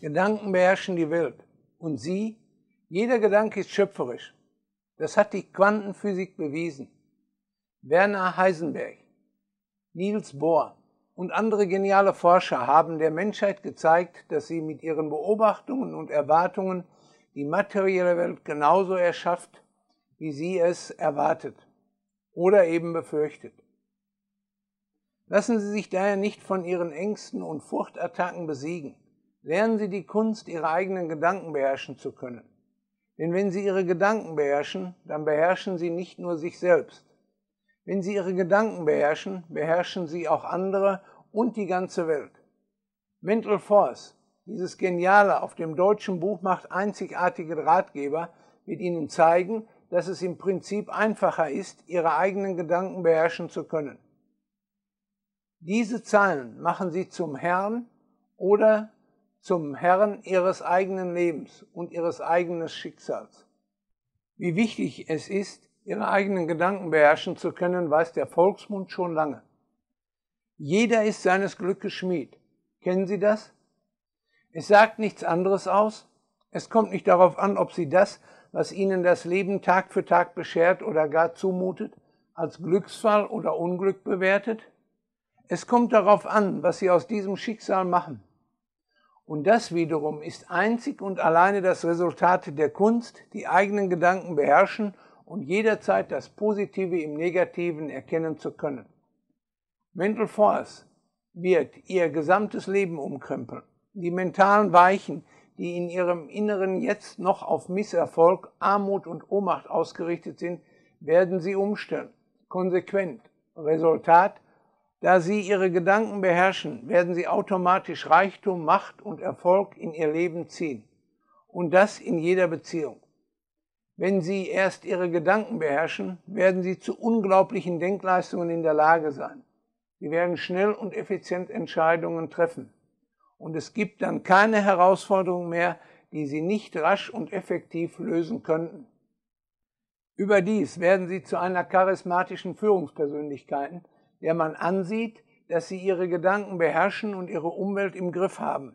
Gedanken beherrschen die Welt. Und sie? Jeder Gedanke ist schöpferisch. Das hat die Quantenphysik bewiesen. Werner Heisenberg, Niels Bohr und andere geniale Forscher haben der Menschheit gezeigt, dass sie mit ihren Beobachtungen und Erwartungen die materielle Welt genauso erschafft, wie sie es erwartet oder eben befürchtet. Lassen Sie sich daher nicht von Ihren Ängsten und Furchtattacken besiegen lernen Sie die Kunst, Ihre eigenen Gedanken beherrschen zu können. Denn wenn Sie Ihre Gedanken beherrschen, dann beherrschen Sie nicht nur sich selbst. Wenn Sie Ihre Gedanken beherrschen, beherrschen Sie auch andere und die ganze Welt. Mental Force, dieses geniale, auf dem deutschen Buch macht einzigartige Ratgeber, wird Ihnen zeigen, dass es im Prinzip einfacher ist, Ihre eigenen Gedanken beherrschen zu können. Diese Zahlen machen Sie zum Herrn oder zum Herrn ihres eigenen Lebens und ihres eigenen Schicksals. Wie wichtig es ist, ihre eigenen Gedanken beherrschen zu können, weiß der Volksmund schon lange. Jeder ist seines Glückes Schmied. Kennen Sie das? Es sagt nichts anderes aus. Es kommt nicht darauf an, ob Sie das, was Ihnen das Leben Tag für Tag beschert oder gar zumutet, als Glücksfall oder Unglück bewertet. Es kommt darauf an, was Sie aus diesem Schicksal machen. Und das wiederum ist einzig und alleine das Resultat der Kunst, die eigenen Gedanken beherrschen und jederzeit das Positive im Negativen erkennen zu können. Mental Force wird ihr gesamtes Leben umkrempeln. Die mentalen Weichen, die in ihrem Inneren jetzt noch auf Misserfolg, Armut und Ohnmacht ausgerichtet sind, werden sie umstellen. Konsequent. Resultat, da sie ihre Gedanken beherrschen, werden sie automatisch Reichtum, Macht und Erfolg in ihr Leben ziehen. Und das in jeder Beziehung. Wenn sie erst ihre Gedanken beherrschen, werden sie zu unglaublichen Denkleistungen in der Lage sein. Sie werden schnell und effizient Entscheidungen treffen. Und es gibt dann keine Herausforderung mehr, die sie nicht rasch und effektiv lösen könnten. Überdies werden sie zu einer charismatischen Führungspersönlichkeit, der man ansieht, dass sie ihre Gedanken beherrschen und ihre Umwelt im Griff haben,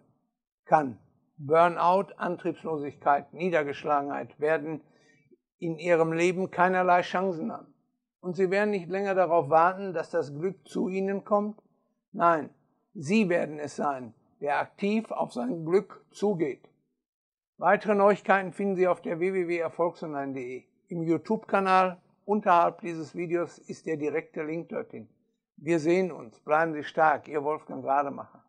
kann Burnout, Antriebslosigkeit, Niedergeschlagenheit werden in ihrem Leben keinerlei Chancen haben. Und sie werden nicht länger darauf warten, dass das Glück zu ihnen kommt. Nein, sie werden es sein, der aktiv auf sein Glück zugeht. Weitere Neuigkeiten finden Sie auf der www.erfolgsonline.de. Im YouTube-Kanal unterhalb dieses Videos ist der direkte Link dorthin. Wir sehen uns. Bleiben Sie stark. Ihr Wolfgang Rademacher.